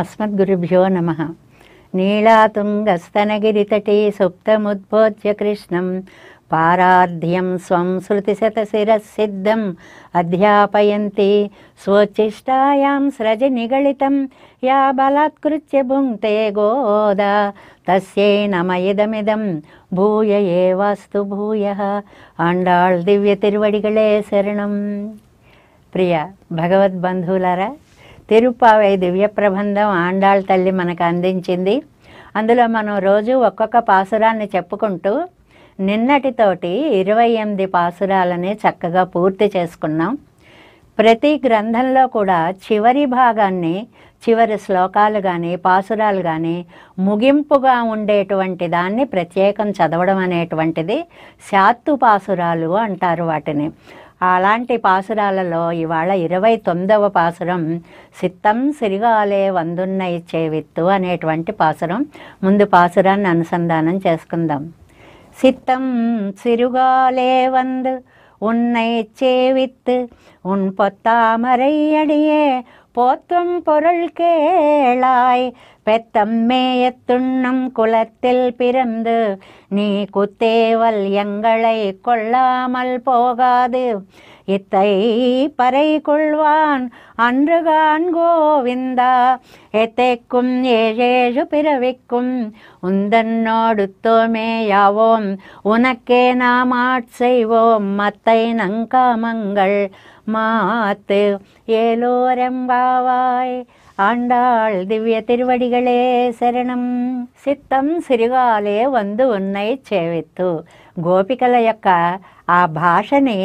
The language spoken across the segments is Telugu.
అస్మద్గురుభ్యో నమ నీళాతుంగస్తనగిరితటే సుప్తముద్బోధ్య కృష్ణం పారార్ధ్యం స్వం శ్రుతిశతశిరసిద్ధం అధ్యాపయంతి స్వచ్చిష్టాయాం స్రజ నిగళితం యా బలాత్కృత్య భుంక్తే గోద తస్యై నమ భూయ ఏ వాస్తు భూయ అండాళ్ దివ్య తిరువడిగళే శరణం ప్రియ భగవద్బంధువులారా తిరుపావై దివ్య ప్రబంధం ఆండాళ్ తల్లి మనకు అందించింది అందులో మనం రోజు ఒక్కొక్క పాసురాన్ని చెప్పుకుంటూ నిన్నటితోటి ఇరవై ఎనిమిది పాసురాలని చక్కగా పూర్తి చేసుకున్నాం ప్రతి గ్రంథంలో కూడా చివరి భాగాన్ని చివరి శ్లోకాలు కానీ పాసురాలు కానీ ముగింపుగా ఉండేటువంటి దాన్ని ప్రత్యేకం చదవడం అనేటువంటిది శాత్తు పాసురాలు అంటారు వాటిని అలాంటి పాసురాలలో ఇవాళ ఇరవై తొమ్మిదవ పాసురం సిత్తం సిరిగాలే వందున్న ఇచ్చే విత్తు అనేటువంటి పాసురం ముందు పాసురాన్ని అనుసంధానం చేసుకుందాం సిత్తం సిరుగాలే வந்து உன்னை சேவித்து உன் பொத்தாமரை அடியே போத்தும் பொருள் கேளாய் பெத்தம் பெத்தம்மேயத்துண்ணும் குலத்தில் பிறந்து நீ குத்தேவல் எங்களை கொள்ளாமல் போகாது இத்தை பறை கொள்வான் அன்றுகான் கோவிந்தா எத்தைக்கும் ஏழேழு பிறவிக்கும் உந்தன்னோடு தோமேயாவோம் உனக்கே நாம் ஆட் செய்வோம் மத்தை நங்காமங்கள் മാത്ത് ഏലോരമ്പാവായ് ஆண்டாள் திவ்ய திருவடிகளே శరణం సిత్తం సిరిగాలే వందు ఉన్నాయి చేవెత్తు గోపికల యొక్క ఆ భాషని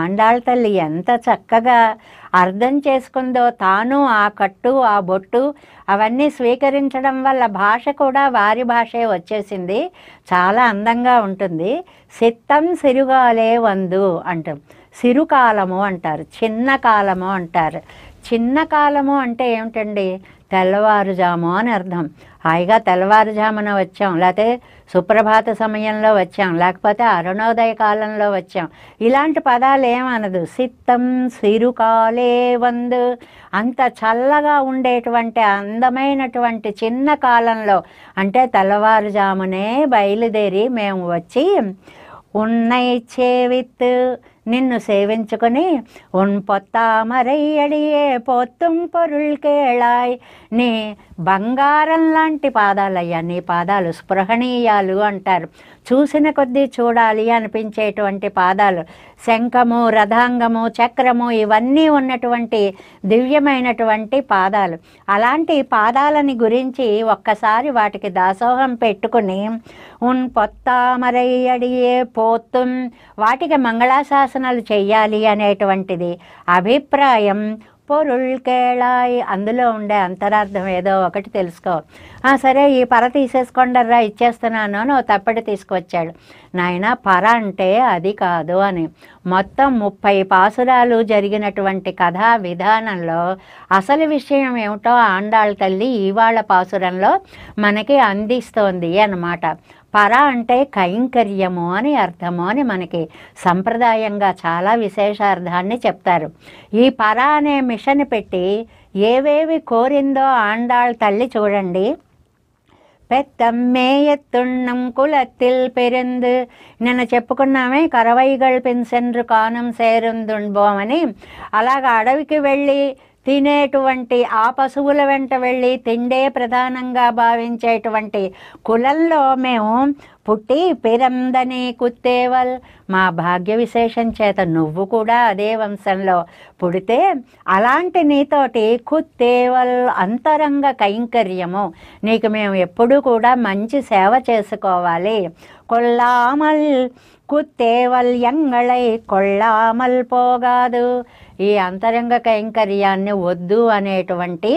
ఆండాళ్ తల్లి ఎంత చక్కగా అర్థం చేసుకుందో తాను ఆ కట్టు ఆ బొట్టు అవన్నీ స్వీకరించడం వల్ల భాష కూడా వారి భాషే వచ్చేసింది చాలా అందంగా ఉంటుంది సిత్తం సిరుగాలే వందు అంటాం సిరుకాలము అంటారు చిన్న కాలము అంటారు చిన్న కాలము అంటే ఏమిటండి తెల్లవారుజాము అని అర్థం హాయిగా తెల్లవారుజామున వచ్చాం లేకపోతే సుప్రభాత సమయంలో వచ్చాం లేకపోతే అరుణోదయ కాలంలో వచ్చాం ఇలాంటి పదాలు ఏమనదు సిత్తం సిరుకాలే వందు అంత చల్లగా ఉండేటువంటి అందమైనటువంటి చిన్న కాలంలో అంటే తెల్లవారుజామునే బయలుదేరి మేము వచ్చి ఉన్నై చేవిత్ నిన్ను సేవించుకొని ఉన్ పొత్తామరయ్యడియే పొత్తుం పొరుల్ కేళాయ్ నీ బంగారం లాంటి పాదాలయ్యా నీ పాదాలు స్పృహణీయాలు అంటారు చూసిన కొద్దీ చూడాలి అనిపించేటువంటి పాదాలు శంఖము రథాంగము చక్రము ఇవన్నీ ఉన్నటువంటి దివ్యమైనటువంటి పాదాలు అలాంటి పాదాలని గురించి ఒక్కసారి వాటికి దాసోహం పెట్టుకుని ఉన్ అడిగే పోతుం వాటికి మంగళాశాసనాలు చెయ్యాలి అనేటువంటిది అభిప్రాయం పొరుల్ కేళాయి అందులో ఉండే అంతరార్థం ఏదో ఒకటి తెలుసుకో సరే ఈ పర తీసేసుకోండర్రా ఇచ్చేస్తున్నాను అని ఓ తప్పటి తీసుకువచ్చాడు నాయన పర అంటే అది కాదు అని మొత్తం ముప్పై పాసురాలు జరిగినటువంటి కథా విధానంలో అసలు విషయం ఏమిటో ఆండాళ్ళ తల్లి ఇవాళ పాసురంలో మనకి అందిస్తోంది అన్నమాట పర అంటే కైంకర్యము అని అర్థము అని మనకి సంప్రదాయంగా చాలా విశేషార్థాన్ని చెప్తారు ఈ పర అనే మిషన్ పెట్టి ఏవేవి కోరిందో ఆండాళ్ళ తల్లి చూడండి பெத்தம்மைய మేయత్తుండం కులతి పెరుందు నిన్న చెప్పుకున్నామే కరవైగల్ పెన్సెండ్రు కానం సేరుందుబోమని అలాగ అడవికి వెళ్ళి తినేటువంటి ఆ పశువుల వెంట వెళ్ళి తిండే ప్రధానంగా భావించేటువంటి కులంలో మేము పుట్టి పేరందని కుత్తేవల్ మా భాగ్య విశేషం చేత నువ్వు కూడా అదే వంశంలో పుడితే అలాంటి నీతోటి కుత్తేవల్ అంతరంగ కైంకర్యము నీకు మేము ఎప్పుడూ కూడా మంచి సేవ చేసుకోవాలి కొల్లామల్ కుత్తే వల్యంగళై കൊള്ളാമൽ పోగాదు ఈ అంతరంగ కైంకర్యాన్ని వద్దు అనేటువంటి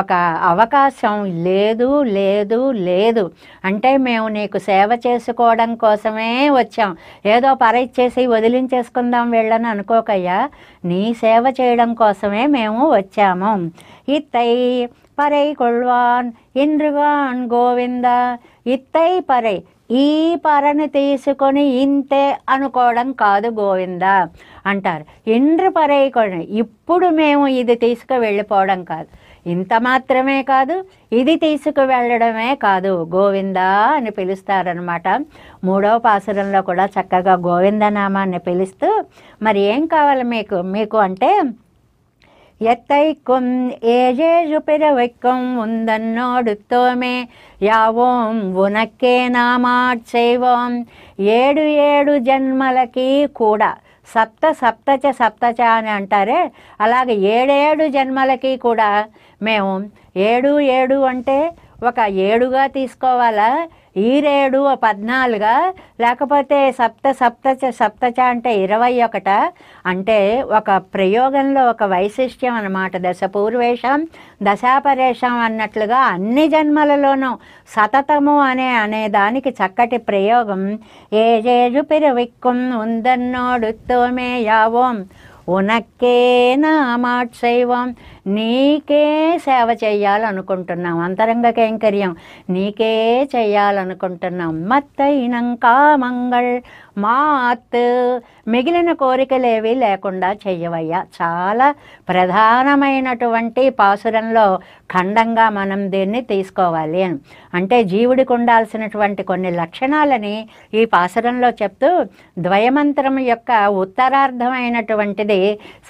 ఒక అవకాశం లేదు లేదు లేదు అంటే మేము నీకు సేవ చేసుకోవడం కోసమే వచ్చాం ఏదో పరైచేసి వదిలించేసుకుందాం వీళ్ళని అనుకోకయ్యా నీ సేవ చేయడం కోసమే మేము వచ్చాము ఇత్తై పరై కొల్వాన్ ఇంద్రుగాన్ గోవింద ఇత్తై పరై ఈ పరని తీసుకొని ఇంతే అనుకోవడం కాదు గోవింద అంటారు ఇండ్రి పరేయకొని ఇప్పుడు మేము ఇది తీసుకు వెళ్ళిపోవడం కాదు ఇంత మాత్రమే కాదు ఇది తీసుకు వెళ్ళడమే కాదు గోవింద అని పిలుస్తారనమాట మూడవ పాసురంలో కూడా చక్కగా గోవిందనామాన్ని పిలుస్తూ మరి ఏం కావాలి మీకు మీకు అంటే எத்தைக்கும் ஏழேழு பிறவைக்கும் உந்தன்னோடுத்தோமே யாவோம் உனக்கே நாமாட் செய்வோம் ఏడు ఏడు జన్మలకి కూడా సప్త సప్తచ సప్తచ అని అంటారే అలాగే ఏడేడు జన్మలకి కూడా మేము ఏడు ఏడు అంటే ఒక ఏడుగా తీసుకోవాలా ఈరేడు పద్నాలుగా లేకపోతే సప్త సప్త సప్తచ అంటే ఇరవై ఒకట అంటే ఒక ప్రయోగంలో ఒక వైశిష్ట్యం అనమాట దశ పూర్వేషం దశాపరేషం అన్నట్లుగా అన్ని జన్మలలోనూ సతతము అనే అనే దానికి చక్కటి ప్రయోగం ఏ జేజు పిరవిక్కుం తోమే యావోం ఉనక్కే నామాట్ శైవం నీకే సేవ చేయాలనుకుంటున్నాం అంతరంగ కైంకర్యం నీకే చేయాలనుకుంటున్నాం మత్తైనంకా మంగళ్ మాత్ మిగిలిన కోరికలేవి లేకుండా చెయ్యవయ్యా చాలా ప్రధానమైనటువంటి పాసురంలో ఖండంగా మనం దీన్ని తీసుకోవాలి అని అంటే జీవుడికి ఉండాల్సినటువంటి కొన్ని లక్షణాలని ఈ పాసురంలో చెప్తూ ద్వయమంత్రం యొక్క ఉత్తరార్థమైనటువంటిది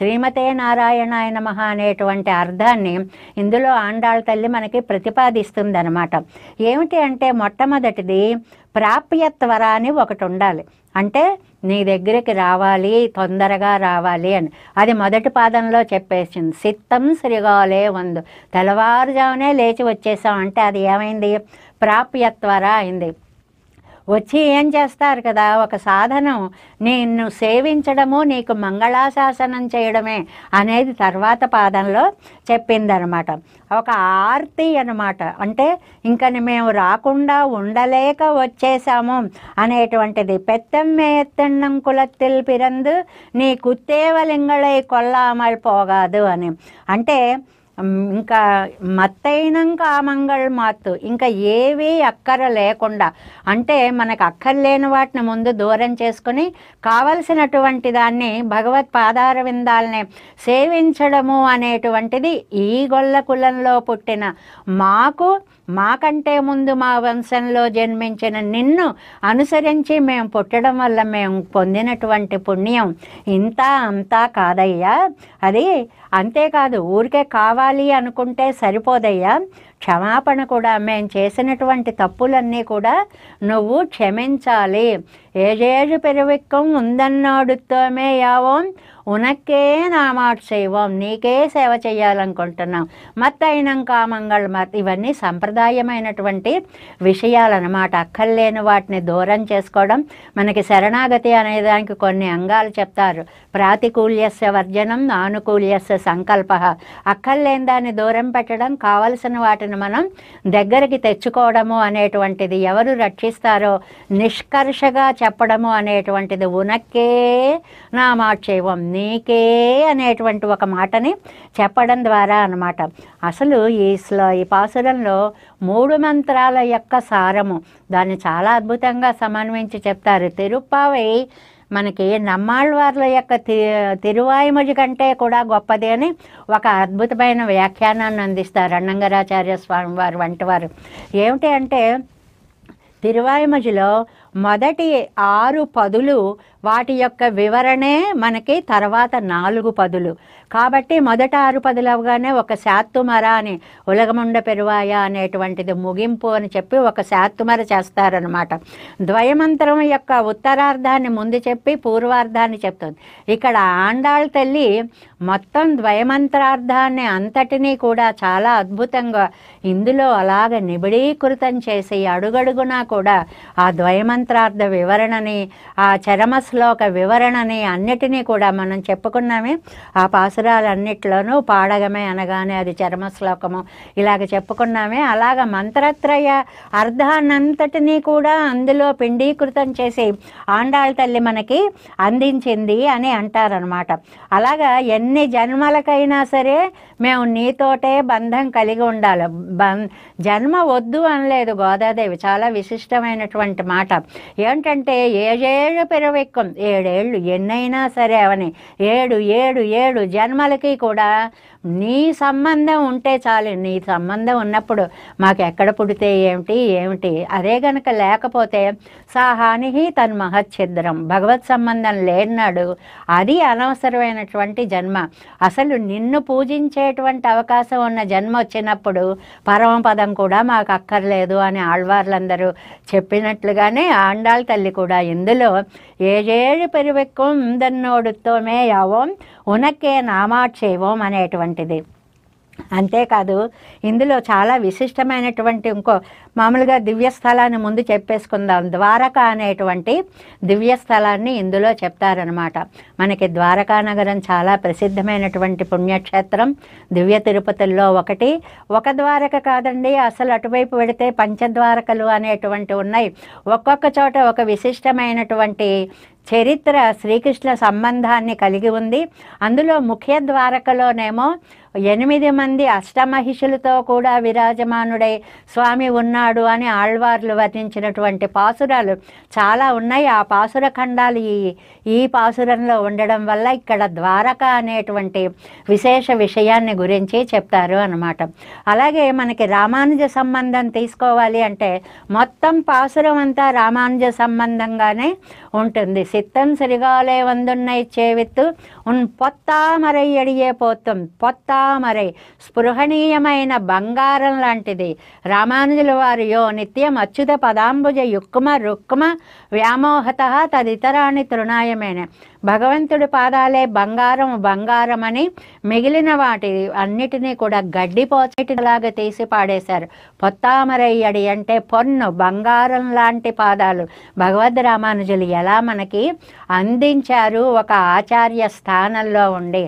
శ్రీమతే నారాయణాయ మహా అనేటువంటి అనేటువంటి అర్థాన్ని ఇందులో ఆండాళ్ళ తల్లి మనకి ప్రతిపాదిస్తుంది అనమాట ఏమిటి అంటే మొట్టమొదటిది ప్రాప్యత్వర అని ఒకటి ఉండాలి అంటే నీ దగ్గరికి రావాలి తొందరగా రావాలి అని అది మొదటి పాదంలో చెప్పేసింది సిత్తం శ్రీగాలే వందు తెల్లవారుజామునే లేచి వచ్చేసాం అంటే అది ఏమైంది ప్రాప్యత్వర అయింది వచ్చి ఏం చేస్తారు కదా ఒక సాధనం నిన్ను సేవించడము నీకు మంగళాశాసనం చేయడమే అనేది తర్వాత పాదంలో చెప్పిందనమాట ఒక ఆర్తి అనమాట అంటే ఇంకా మేము రాకుండా ఉండలేక వచ్చేసాము అనేటువంటిది పెత్తమ్మే ఎత్తన్నం కులత్తిల్ పిరందు నీ కుత్తేవలింగళై కొల్లామల్ పోగాదు అని అంటే ఇంకా మత్తైనంక మంగళ మాత్తు ఇంకా ఏవీ అక్కర లేకుండా అంటే మనకు అక్కర్లేని వాటిని ముందు దూరం చేసుకుని కావలసినటువంటి దాన్ని భగవత్ పాదార విందాలనే సేవించడము అనేటువంటిది ఈ గొల్ల కులంలో పుట్టిన మాకు మాకంటే ముందు మా వంశంలో జన్మించిన నిన్ను అనుసరించి మేము పుట్టడం వల్ల మేము పొందినటువంటి పుణ్యం ఇంత అంతా కాదయ్యా అది అంతేకాదు ఊరికే కావాలి అనుకుంటే సరిపోదయ్యా క్షమాపణ కూడా మేము చేసినటువంటి తప్పులన్నీ కూడా నువ్వు క్షమించాలి ఏజేజు పెరువిక్కం ఉందన్నాడుతోమే యావం ఉనక్కే మాట సేవం నీకే సేవ చేయాలనుకుంటున్నాం అయినం కామంగళ మత్ ఇవన్నీ సంప్రదాయమైనటువంటి విషయాలన్నమాట అక్కర్లేని వాటిని దూరం చేసుకోవడం మనకి శరణాగతి అనేదానికి కొన్ని అంగాలు చెప్తారు ప్రాతికూల్యస్య వర్జనం ఆనుకూల్యస్య సంకల్ప అక్కర్లేని దాన్ని దూరం పెట్టడం కావలసిన వాటిని వారిని మనం దగ్గరికి తెచ్చుకోవడము అనేటువంటిది ఎవరు రక్షిస్తారో నిష్కర్షగా చెప్పడము అనేటువంటిది ఉనక్కే నా చేయం నీకే అనేటువంటి ఒక మాటని చెప్పడం ద్వారా అనమాట అసలు ఈ స్లో ఈ పాసురంలో మూడు మంత్రాల యొక్క సారము దాన్ని చాలా అద్భుతంగా సమన్వయించి చెప్తారు తిరుప్పావై మనకి నమ్మాళ్వార్ల యొక్క తిరువాయిమొజి కంటే కూడా గొప్పది అని ఒక అద్భుతమైన వ్యాఖ్యానాన్ని అందిస్తారు అన్నంగరాచార్య స్వామి వారు వంటి వారు ఏమిటి అంటే తిరువాయిమజిలో మొదటి ఆరు పదులు వాటి యొక్క వివరణే మనకి తర్వాత నాలుగు పదులు కాబట్టి మొదట అరుపదులవగానే ఒక శాత్తుమర అని ఉలగముండ పెరువాయ అనేటువంటిది ముగింపు అని చెప్పి ఒక శాత్తుమర చేస్తారనమాట ద్వయమంత్రం యొక్క ఉత్తరార్ధాన్ని ముందు చెప్పి పూర్వార్ధాన్ని చెప్తుంది ఇక్కడ ఆండాళ్ తల్లి మొత్తం ద్వయమంత్రార్థాన్ని అంతటినీ కూడా చాలా అద్భుతంగా ఇందులో అలాగ నిబిడీకృతం చేసి అడుగడుగునా కూడా ఆ ద్వయమంత్రార్థ వివరణని ఆ చరమశ్లోక వివరణని అన్నిటినీ కూడా మనం చెప్పుకున్నామే ఆ పాస అన్నిట్లోనూ పాడగమే అనగానే అది చర్మశ్లోకము ఇలాగ చెప్పుకున్నామే అలాగ మంత్రత్రయ అర్థాన్నంతటినీ కూడా అందులో పిండీకృతం చేసి ఆండాళ్ళ తల్లి మనకి అందించింది అని అంటారనమాట అలాగా ఎన్ని జన్మలకైనా సరే మేము నీతోటే బంధం కలిగి ఉండాలి బం జన్మ వద్దు అనలేదు గోదాదేవి చాలా విశిష్టమైనటువంటి మాట ఏంటంటే ఏడేళ్ళు పెరవెక్కం ఏడేళ్ళు ఎన్నైనా సరే అవని ఏడు ఏడు ఏడు జన్మ जमकि कुरा నీ సంబంధం ఉంటే చాలు నీ సంబంధం ఉన్నప్పుడు మాకు ఎక్కడ పుడితే ఏమిటి ఏమిటి అదే గనక లేకపోతే సాహానిహి హాని తను మహచ్ఛిద్రం భగవత్ సంబంధం లేనాడు అది అనవసరమైనటువంటి జన్మ అసలు నిన్ను పూజించేటువంటి అవకాశం ఉన్న జన్మ వచ్చినప్పుడు పరమపదం కూడా మాకు అక్కర్లేదు అని ఆళ్వార్లందరూ చెప్పినట్లుగానే ఆండాళ్ తల్లి కూడా ఇందులో ఏజేడు పెరువెక్కుం దన్నోడుతోమే యావం ఉనకే నామాక్షేవం అనేటువంటి వంటిది అంతేకాదు ఇందులో చాలా విశిష్టమైనటువంటి ఇంకో మామూలుగా దివ్యస్థలాన్ని ముందు చెప్పేసుకుందాం ద్వారక అనేటువంటి దివ్యస్థలాన్ని ఇందులో చెప్తారనమాట మనకి ద్వారకా నగరం చాలా ప్రసిద్ధమైనటువంటి పుణ్యక్షేత్రం దివ్య తిరుపతుల్లో ఒకటి ఒక ద్వారక కాదండి అసలు అటువైపు పెడితే పంచద్వారకలు అనేటువంటి ఉన్నాయి ఒక్కొక్క చోట ఒక విశిష్టమైనటువంటి చరిత్ర శ్రీకృష్ణ సంబంధాన్ని కలిగి ఉంది అందులో ముఖ్య ద్వారకలోనేమో ఎనిమిది మంది అష్టమహిషులతో కూడా విరాజమానుడై స్వామి ఉన్నాడు అని ఆళ్వార్లు వర్ణించినటువంటి పాసురాలు చాలా ఉన్నాయి ఆ పాసుర ఖండాలు ఈ ఈ పాసురంలో ఉండడం వల్ల ఇక్కడ ద్వారక అనేటువంటి విశేష విషయాన్ని గురించి చెప్తారు అనమాట అలాగే మనకి రామానుజ సంబంధం తీసుకోవాలి అంటే మొత్తం పాసురం అంతా రామానుజ సంబంధంగానే ఉంటుంది సిత్తం సరిగాలే వందున్నై చేవిత్తు ఉన్ పొత్తామరయ్యడియే పోతం పొత్తా తామరై స్పృహణీయమైన బంగారం లాంటిది రామానుజుల యో నిత్యం అచ్యుత పదాంబుజ యుక్మ రుక్మ వ్యామోహత తదితరాన్ని తృణాయమైన భగవంతుడి పాదాలే బంగారం బంగారం అని మిగిలిన వాటి అన్నిటినీ కూడా గడ్డిపోచేటిలాగా తీసి పాడేశారు పొత్తామరయ్యడి అంటే పొన్ను బంగారం లాంటి పాదాలు భగవద్ రామానుజులు ఎలా మనకి అందించారు ఒక ఆచార్య స్థానంలో ఉండి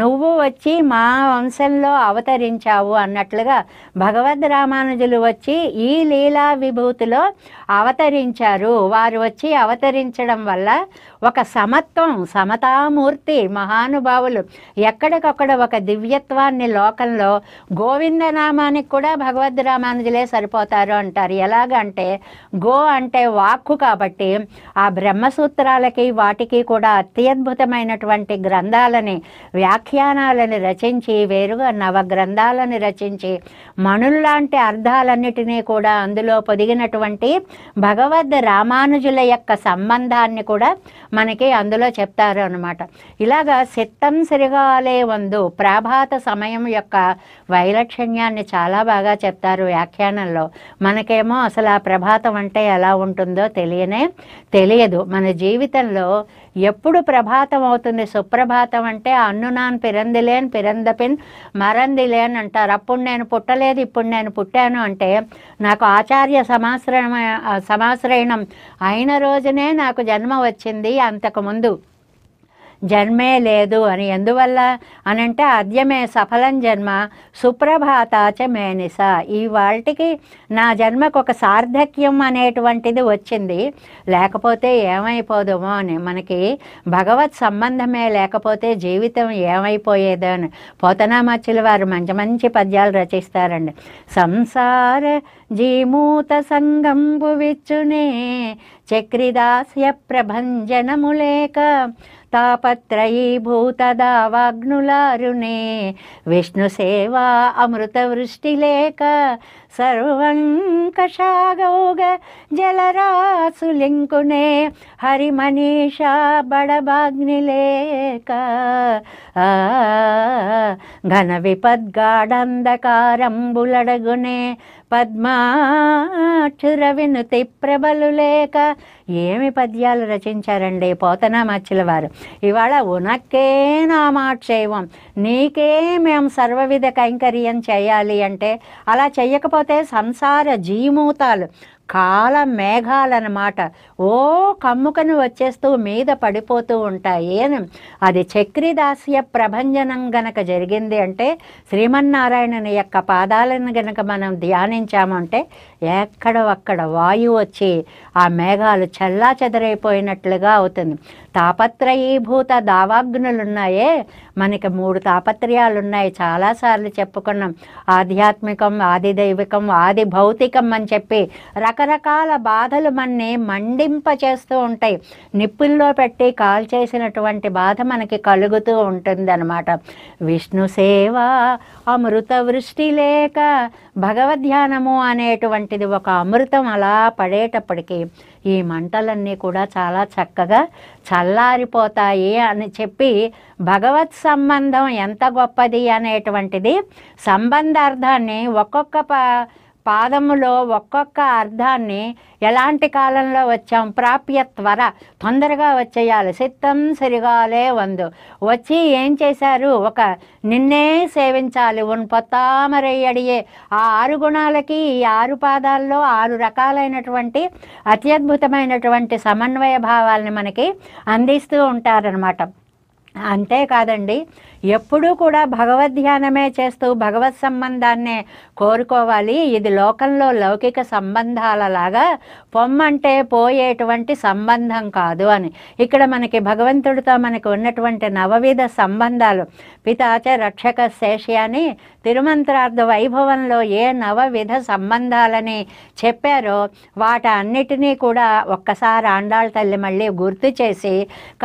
నువ్వు వచ్చి మా వంశంలో అవతరించావు అన్నట్లుగా భగవద్ రామానుజులు వచ్చి ఈ లీలా విభూతిలో అవతరించారు వారు వచ్చి అవతరించడం వల్ల ఒక సమత్వం సమతామూర్తి మహానుభావులు ఎక్కడికక్కడ ఒక దివ్యత్వాన్ని లోకంలో గోవిందనామానికి కూడా భగవద్ రామానుజులే సరిపోతారు అంటారు ఎలాగంటే గో అంటే వాక్కు కాబట్టి ఆ బ్రహ్మసూత్రాలకి వాటికి కూడా అత్యద్భుతమైనటువంటి గ్రంథాలని వ్యాఖ్యానాలని రచించి వేరుగా నవ గ్రంథాలని రచించి మణుల్లాంటి అర్థాలన్నిటినీ కూడా అందులో పొదిగినటువంటి భగవద్ రామానుజుల యొక్క సంబంధాన్ని కూడా మనకి అందులో చెప్తారు అనమాట ఇలాగా సిత్తం సిరగాలే వందు ప్రభాత సమయం యొక్క వైలక్షణ్యాన్ని చాలా బాగా చెప్తారు వ్యాఖ్యానంలో మనకేమో అసలు ఆ ప్రభాతం అంటే ఎలా ఉంటుందో తెలియనే తెలియదు మన జీవితంలో ఎప్పుడు ప్రభాతం అవుతుంది సుప్రభాతం అంటే అన్నునాన్ పిరందిలేన్ పిరందపిన్ మరందిలేన్ అంటారు అప్పుడు నేను పుట్టలేదు ఇప్పుడు నేను పుట్టాను అంటే నాకు ఆచార్య సమాశ్రయ సమాశ్రయణం అయిన రోజునే నాకు జన్మ వచ్చింది అంతకుముందు జన్మే లేదు అని ఎందువల్ల అనంటే అద్యమే సఫలం జన్మ సుప్రభాతాచ మేనిస ఇవాళకి నా జన్మకు ఒక సార్థక్యం అనేటువంటిది వచ్చింది లేకపోతే ఏమైపోదుమో అని మనకి భగవత్ సంబంధమే లేకపోతే జీవితం ఏమైపోయేదో అని పోతనా వారు మంచి మంచి పద్యాలు రచిస్తారండి సంసార జీమూత సంగంబు విచ్చునే చక్రిదాస్య ప్రభంజనము లేక తాపత్రయీభూతదావాగ్నులారునే వృష్టి లేక సర్వంకషాగోగ జలరాసులింకునే హరిమనీషా బడబాగ్నిలేక ఘన విపద్గాఢంధకారంబులడగునే పద్మాక్షుర వినుతి ప్రబలు లేక ఏమి పద్యాలు రచించారండి పోతనామాచ్యుల వారు ఇవాళ ఉనక్కే నామాక్షేవం నీకే మేము సర్వవిధ కైంకర్యం చేయాలి అంటే అలా చేయకపోతే సంసార జీమూతాలు కాల మేఘాలన్నమాట ఓ కమ్ముకను వచ్చేస్తూ మీద పడిపోతూ ఉంటాయి అని అది చక్రిదాస్య ప్రభంజనం గనక జరిగింది అంటే శ్రీమన్నారాయణుని యొక్క పాదాలను గనక మనం ధ్యానించామంటే ఎక్కడ అక్కడ వాయువు వచ్చి ఆ మేఘాలు చల్లా చెదరైపోయినట్లుగా అవుతుంది తాపత్రయీభూత దావాగ్నులున్నాయే మనకి మూడు తాపత్రయాలున్నాయి చాలాసార్లు చెప్పుకున్నాం ఆధ్యాత్మికం ఆది దైవికం ఆది భౌతికం అని చెప్పి రకరకాల బాధలు మన్ని మండింప చేస్తూ ఉంటాయి నిప్పుల్లో పెట్టి కాల్ చేసినటువంటి బాధ మనకి కలుగుతూ ఉంటుందన్నమాట విష్ణు సేవ అమృత వృష్టి లేక భగవద్ధ్యానము అనేటువంటిది ఒక అమృతం అలా పడేటప్పటికీ ఈ మంటలన్నీ కూడా చాలా చక్కగా చల్లారిపోతాయి అని చెప్పి భగవత్ సంబంధం ఎంత గొప్పది అనేటువంటిది సంబంధార్థాన్ని ఒక్కొక్క పాదములో ఒక్కొక్క అర్థాన్ని ఎలాంటి కాలంలో వచ్చాం ప్రాప్య త్వర తొందరగా వచ్చేయాలి సిద్ధం సరిగాలే వందు వచ్చి ఏం చేశారు ఒక నిన్నే సేవించాలి ఉన్ పొత్తామరయ్యడియే ఆ ఆరు గుణాలకి ఈ ఆరు పాదాల్లో ఆరు రకాలైనటువంటి అత్యద్భుతమైనటువంటి సమన్వయ భావాలని మనకి అందిస్తూ ఉంటారనమాట అంతేకాదండి ఎప్పుడూ కూడా భగవద్ధ్యానమే చేస్తూ భగవత్ సంబంధాన్నే కోరుకోవాలి ఇది లోకంలో లౌకిక సంబంధాలలాగా పొమ్మంటే పోయేటువంటి సంబంధం కాదు అని ఇక్కడ మనకి భగవంతుడితో మనకు ఉన్నటువంటి నవవిధ సంబంధాలు పితాచ రక్షక శేషి అని తిరుమంత్రార్థ వైభవంలో ఏ నవ విధ సంబంధాలని చెప్పారో అన్నిటినీ కూడా ఒక్కసారి ఆండాళ్ళ తల్లి మళ్ళీ గుర్తు చేసి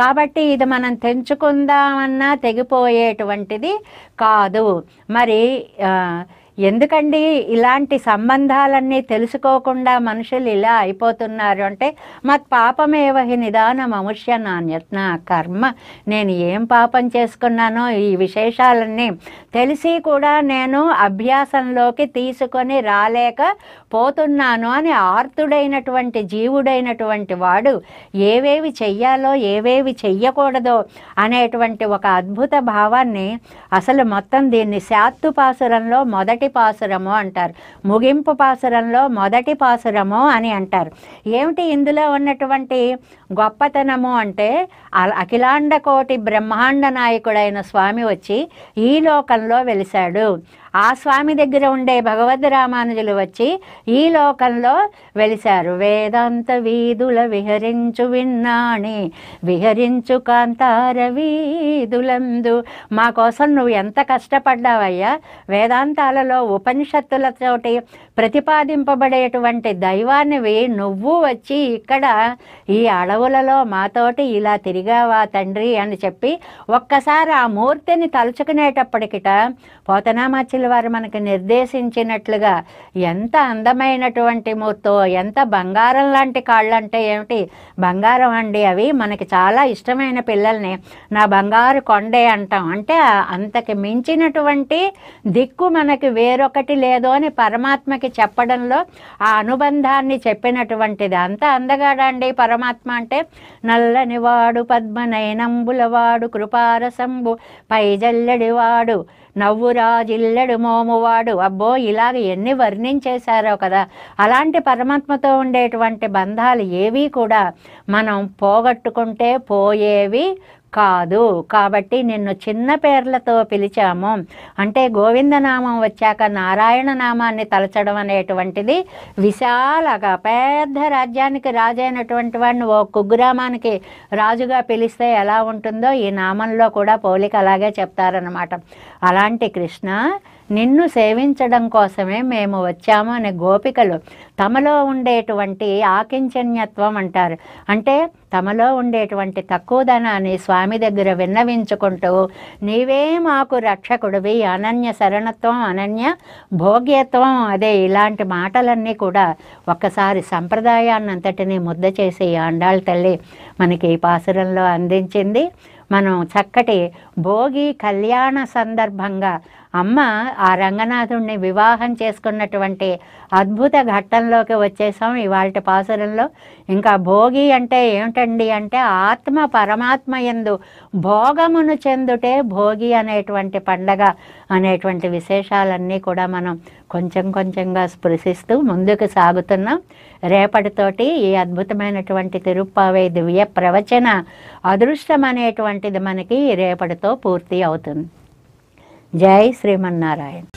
కాబట్టి ఇది మనం తెంచుకుందామన్నా తెగిపోయేటువంటిది కాదు మరి ఎందుకండి ఇలాంటి సంబంధాలన్నీ తెలుసుకోకుండా మనుషులు ఇలా అయిపోతున్నారు అంటే మాకు పాపమేవహి నిదానం మనుష్య నాణ్యత్న కర్మ నేను ఏం పాపం చేసుకున్నానో ఈ విశేషాలన్నీ తెలిసి కూడా నేను అభ్యాసంలోకి తీసుకొని రాలేక పోతున్నాను అని ఆర్తుడైనటువంటి జీవుడైనటువంటి వాడు ఏవేవి చెయ్యాలో ఏవేవి చెయ్యకూడదో అనేటువంటి ఒక అద్భుత భావాన్ని అసలు మొత్తం దీన్ని శాత్తుపాసురంలో మొదటి పాసురము అంటారు ముగింపు పాసురంలో మొదటి పాసురము అని అంటారు ఏమిటి ఇందులో ఉన్నటువంటి గొప్పతనము అంటే అఖిలాండ కోటి బ్రహ్మాండ నాయకుడైన స్వామి వచ్చి ఈ లోకంలో వెలిశాడు ఆ స్వామి దగ్గర ఉండే భగవద్ రామానుజులు వచ్చి ఈ లోకంలో వెలిశారు వేదాంత వీధుల విహరించు విన్నాణి విహరించు కాంతార వీధులందు మా కోసం నువ్వు ఎంత కష్టపడ్డావయ్యా వేదాంతాలలో ఉపనిషత్తులతోటి ప్రతిపాదింపబడేటువంటి దైవానివి నువ్వు వచ్చి ఇక్కడ ఈ అడవులలో మాతోటి ఇలా తిరిగావా తండ్రి అని చెప్పి ఒక్కసారి ఆ మూర్తిని తలుచుకునేటప్పటికిట పోతనామాచిల వారు మనకు నిర్దేశించినట్లుగా ఎంత అందమైనటువంటి మూర్తో ఎంత బంగారం లాంటి కాళ్ళు అంటే ఏమిటి బంగారం అండి అవి మనకి చాలా ఇష్టమైన పిల్లల్ని నా బంగారు కొండే అంటాం అంటే అంతకి మించినటువంటి దిక్కు మనకి వేరొకటి లేదు అని పరమాత్మకి చెప్పడంలో ఆ అనుబంధాన్ని చెప్పినటువంటిది అంత అందగాడండి పరమాత్మ అంటే నల్లనివాడు పద్మనయనంబులవాడు కృపారసంబు పైజల్లెడివాడు నవ్వురాజిల్లెడు మోమువాడు అబ్బో ఇలాగ ఎన్ని వర్ణించేశారో కదా అలాంటి పరమాత్మతో ఉండేటువంటి బంధాలు ఏవి కూడా మనం పోగొట్టుకుంటే పోయేవి కాదు కాబట్టి నిన్ను చిన్న పేర్లతో పిలిచాము అంటే గోవిందనామం వచ్చాక నారాయణ నామాన్ని తలచడం అనేటువంటిది విశాలగా పెద్ద రాజ్యానికి రాజైనటువంటి వాడిని ఓ కుగ్రామానికి రాజుగా పిలిస్తే ఎలా ఉంటుందో ఈ నామంలో కూడా పోలిక అలాగే చెప్తారనమాట అలాంటి కృష్ణ నిన్ను సేవించడం కోసమే మేము వచ్చాము అనే గోపికలు తమలో ఉండేటువంటి ఆకించన్యత్వం అంటారు అంటే తమలో ఉండేటువంటి తక్కువ ధనాన్ని స్వామి దగ్గర విన్నవించుకుంటూ నీవే మాకు రక్షకుడివి అనన్య శరణత్వం అనన్య భోగ్యత్వం అదే ఇలాంటి మాటలన్నీ కూడా ఒక్కసారి సంప్రదాయాన్నంతటినీ ముద్ద చేసి ఆండాళ్ళ తల్లి మనకి ఈ పాసురంలో అందించింది మనం చక్కటి భోగి కళ్యాణ సందర్భంగా అమ్మ ఆ రంగనాథుడిని వివాహం చేసుకున్నటువంటి అద్భుత ఘట్టంలోకి వచ్చేసాం ఇవాళ పాసురంలో ఇంకా భోగి అంటే ఏమిటండి అంటే ఆత్మ పరమాత్మ ఎందు భోగమును చెందుటే భోగి అనేటువంటి పండగ అనేటువంటి విశేషాలన్నీ కూడా మనం కొంచెం కొంచెంగా స్పృశిస్తూ ముందుకు సాగుతున్నాం రేపటితోటి ఈ అద్భుతమైనటువంటి తిరుప్పావే దివ్య ప్రవచన అదృష్టం అనేటువంటిది మనకి రేపటితో పూర్తి అవుతుంది जय श्रीमारायण